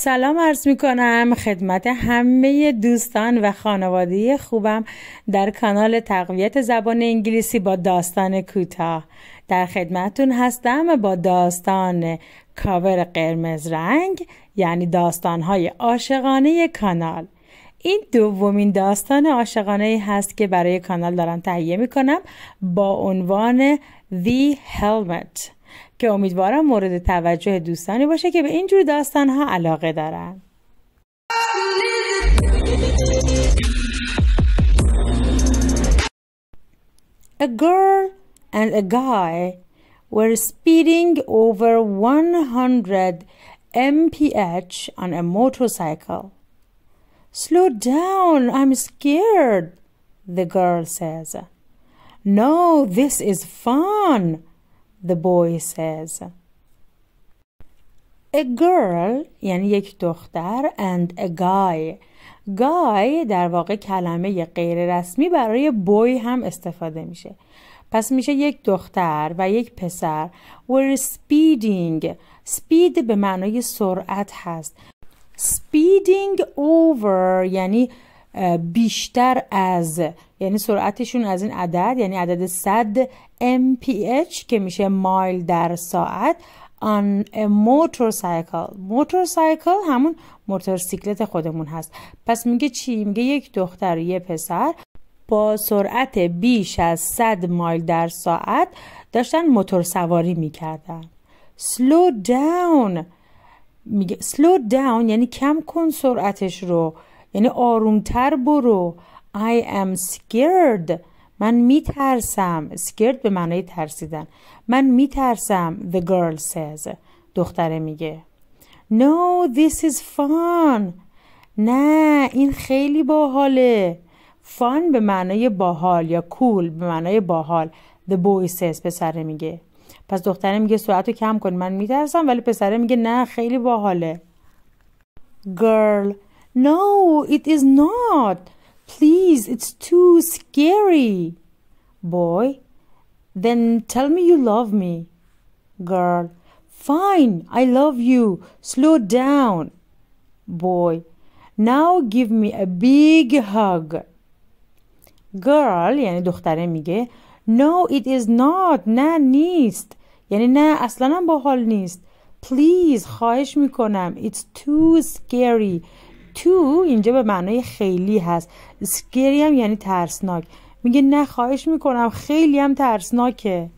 سلام عرض می کنم خدمت همه دوستان و خانواده خوبم در کانال تقویت زبان انگلیسی با داستان کوتاه در خدمتون هستم با داستان کاور قرمز رنگ یعنی داستان های عاشقانه کانال این دومین داستان عاشقانه هست که برای کانال دارم تهیه می کنم با عنوان The Helmet که امیدوارم مورد توجه دوستانی باشه که به اینجور داستان ها علاقه دارن. A girl and a guy were speeding over 100 mph on a motorcycle. Slow down, I'm scared, the girl says. No, this is fun, The boy says A girl یعنی یک دختر and a guy guy در واقع کلمه غیر رسمی برای boy هم استفاده میشه پس میشه یک دختر و یک پسر were speeding speed به معنای سرعت هست speeding over یعنی بیشتر از یعنی سرعتشون از این عدد یعنی عدد 100 mph که میشه مایل در ساعت موتور a موتور همون موتورسیکلت خودمون هست پس میگه چی؟ میگه یک دختر و یه پسر با سرعت بیش از 100 مایل در ساعت داشتن موتور سواری میکردن slow down میگه slow down یعنی کم کن سرعتش رو یعنی آرومتر برو I am scared من میترسم scared به معنای ترسیدن من میترسم the girl says دختره میگه No this is fun نه این خیلی باحاله فان به معنای باحال یا کول cool به معنای باحال the boy says پسره میگه پس دختره میگه سرعت رو کم کن من میترسم ولی پسره میگه نه خیلی باحاله girl No, it is not. Please, it's too scary. Boy, then tell me you love me. Girl, fine, I love you. Slow down. Boy, now give me a big hug. Girl یعنی دختره میگه No it is not نه نیست یعنی نه اصلا باحال نیست Please خواهش میکنم It's too scary تو اینجا به معنای خیلی هست سکری هم یعنی ترسناک میگه نه خواهش میکنم خیلی هم ترسناکه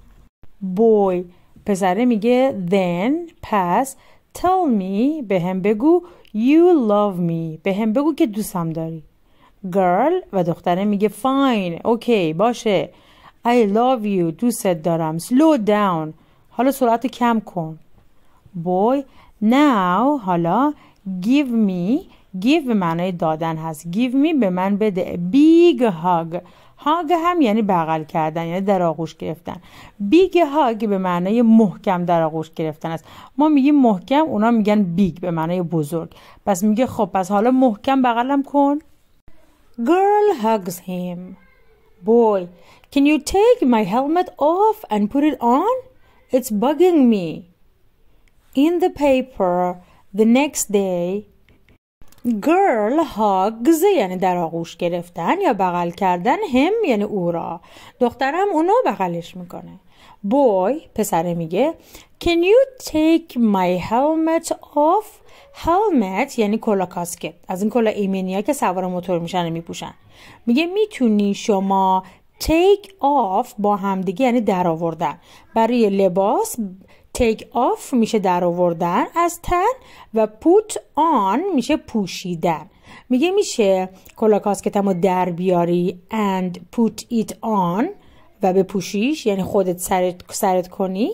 بوی پسره میگه then پس tell me به هم بگو you love me به هم بگو که دوستم داری girl و دختره میگه fine اوکی باشه I love you دوستت دارم slow down حالا سرعت کم کن بوی now حالا give me give به معنای دادن هست give me به من بده big hug هاگ هم یعنی بغل کردن یعنی در آغوش گرفتن بیگ هاگ به معنای محکم در آغوش گرفتن است ما میگیم محکم اونا میگن big به معنای بزرگ پس میگه خب پس حالا محکم بغلم کن girl hugs him boy can you take my helmet off and put it on it's bugging me in the paper the next day girl hugs یعنی در آغوش گرفتن یا بغل کردن هم یعنی او را دخترم اونو بغلش میکنه boy پسره میگه can you take my helmet off helmet یعنی کلا کاسکت از این کلا ایمنی که سوار موتور میشن میپوشن میگه میتونی شما take off با همدیگه یعنی در آوردن برای لباس take off میشه در آوردن از تن و put on میشه پوشیدن میگه میشه که رو در بیاری and put it on و به پوشیش یعنی خودت سرت, سرت کنی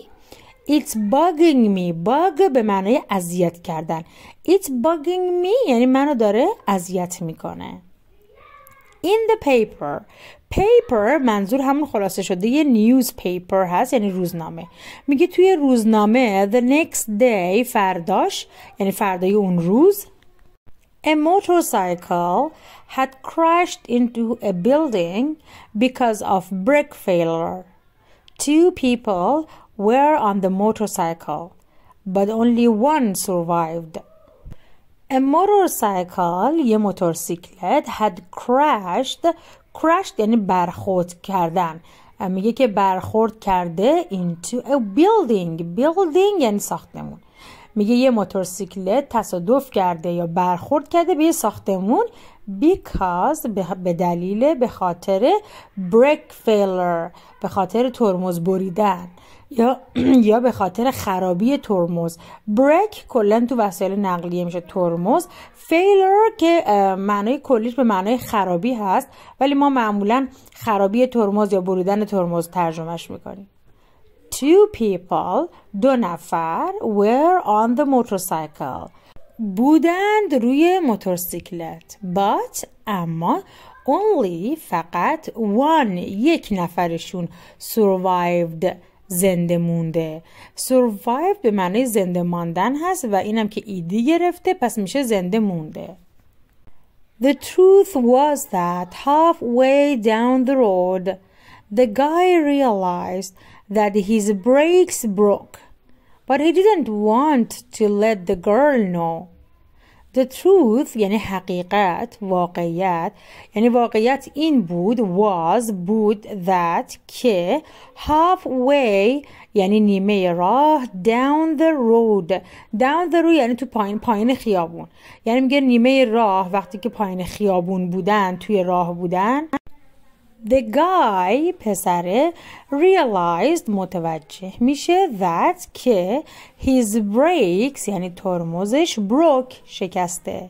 It's bugging me bug به معنای اذیت کردن It's bugging me یعنی منو داره اذیت میکنه in the paper paper منظور همون خلاصه شده یه نیوز هست یعنی روزنامه میگه توی روزنامه the next day فرداش یعنی فردای اون روز A motorcycle had crashed into a building because of brake failure. Two people were on the motorcycle, but only one survived. A motorcycle یه موتورسیکلت had crashed crashed یعنی برخورد کردن میگه که برخورد کرده into a building building یعنی ساختمون میگه یه موتورسیکلت تصادف کرده یا برخورد کرده به یه ساختمون because به دلیل به خاطر brake failure به خاطر ترمز بریدن یا یا به خاطر خرابی ترمز بریک کلا تو وسایل نقلیه میشه ترمز فیلر که معنای کلیش به معنای خرابی هست ولی ما معمولا خرابی ترمز یا بریدن ترمز ترجمهش میکنیم Two people, دو نفر were on the motorcycle. بودند روی موتورسیکلت. But اما only فقط one یک نفرشون survived زنده مونده survive به معنی زنده ماندن هست و اینم که ایدی گرفته پس میشه زنده مونده The truth was that halfway down the road the guy realized that his brakes broke but he didn't want to let the girl know The truth یعنی حقیقت واقعیت یعنی واقعیت این بود was بود that که half way یعنی نیمه راه down the road down the road یعنی تو پایین پایین خیابون یعنی میگه نیمه راه وقتی که پایین خیابون بودن توی راه بودن The guy پسره realized متوجه میشه that که his brakes یعنی ترمزش broke شکسته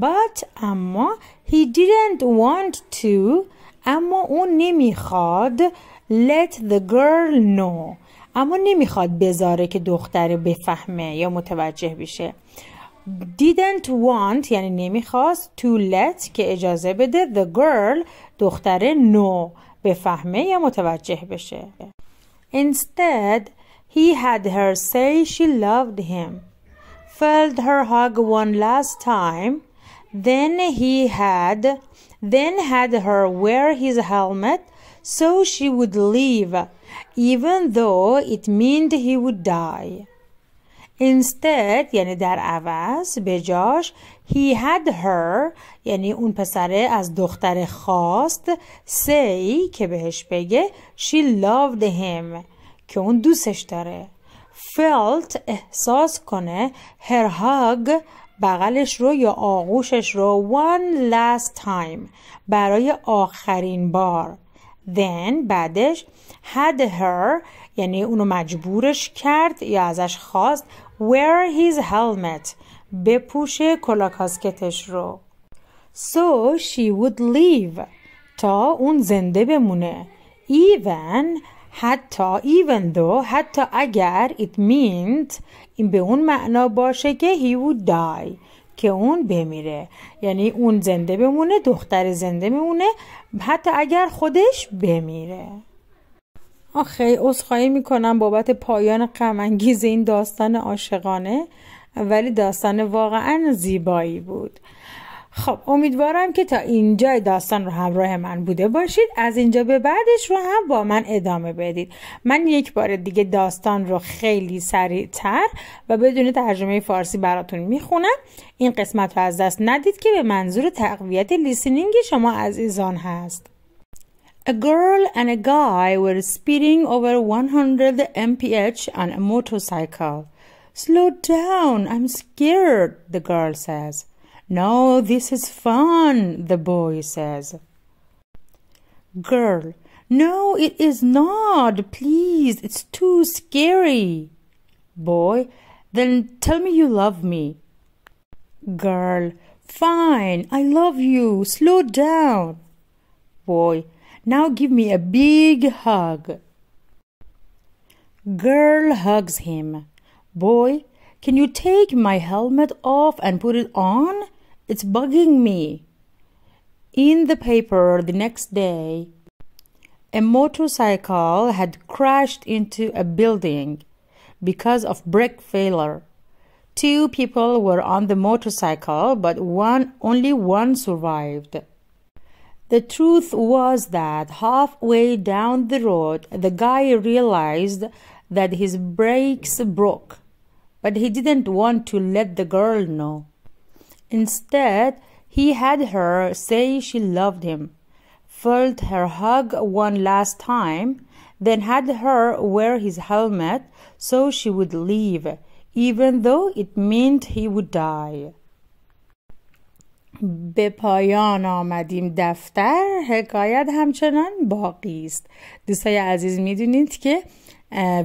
but اما he didn't want to اما اون نمیخواد let the girl know اما نمیخواد بذاره که دختره بفهمه یا متوجه بشه didn't want یعنی نمیخواست to let که اجازه بده the girl دختر نو بفهمه یا متوجه بشه instead he had her say she loved him felt her hug one last time then he had then had her wear his helmet so she would leave even though it meant he would die instead یعنی در عوض به جاش he had her یعنی اون پسره از دختر خواست say که بهش بگه she loved him که اون دوستش داره felt احساس کنه her hug بغلش رو یا آغوشش رو one last time برای آخرین بار then بعدش had her یعنی اونو مجبورش کرد یا ازش خواست Wear his helmet. بپوشه کلاکاسکتش رو. So she would leave. تا اون زنده بمونه. Even حتی even حتی اگر it meant این به اون معنا باشه که he would die که اون بمیره یعنی اون زنده بمونه دختر زنده میمونه حتی اگر خودش بمیره آخه عذرخواهی میکنم بابت پایان قمنگیز این داستان عاشقانه ولی داستان واقعا زیبایی بود خب امیدوارم که تا اینجا داستان رو همراه من بوده باشید از اینجا به بعدش رو هم با من ادامه بدید من یک بار دیگه داستان رو خیلی سریعتر و بدون ترجمه فارسی براتون میخونم این قسمت رو از دست ندید که به منظور تقویت لیسنینگ شما عزیزان هست A girl and a guy were speeding over 100 mph on a motorcycle. Slow down, I'm scared, the girl says. No, this is fun, the boy says. Girl, no, it is not, please, it's too scary. Boy, then tell me you love me. Girl, fine, I love you, slow down. Boy, now give me a big hug. Girl hugs him. Boy, can you take my helmet off and put it on? It's bugging me. In the paper the next day, a motorcycle had crashed into a building because of brake failure. Two people were on the motorcycle, but one only one survived. The truth was that halfway down the road, the guy realized that his brakes broke, but he didn't want to let the girl know. Instead, he had her say she loved him, felt her hug one last time, then had her wear his helmet so she would leave, even though it meant he would die. به پایان آمدیم دفتر حکایت همچنان باقی است دوستای عزیز میدونید که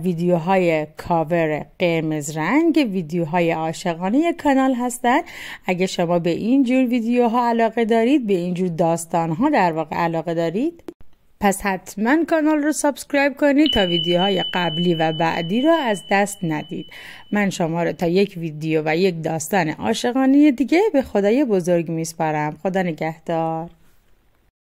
ویدیوهای کاور قرمز رنگ ویدیوهای عاشقانه کانال هستند اگه شما به این جور ویدیوها علاقه دارید به این جور ها در واقع علاقه دارید پس حتما کانال رو سابسکرایب کنید تا ویدیوهای قبلی و بعدی را از دست ندید من شما رو تا یک ویدیو و یک داستان عاشقانه دیگه به خدای بزرگ میسپارم خدا نگهدار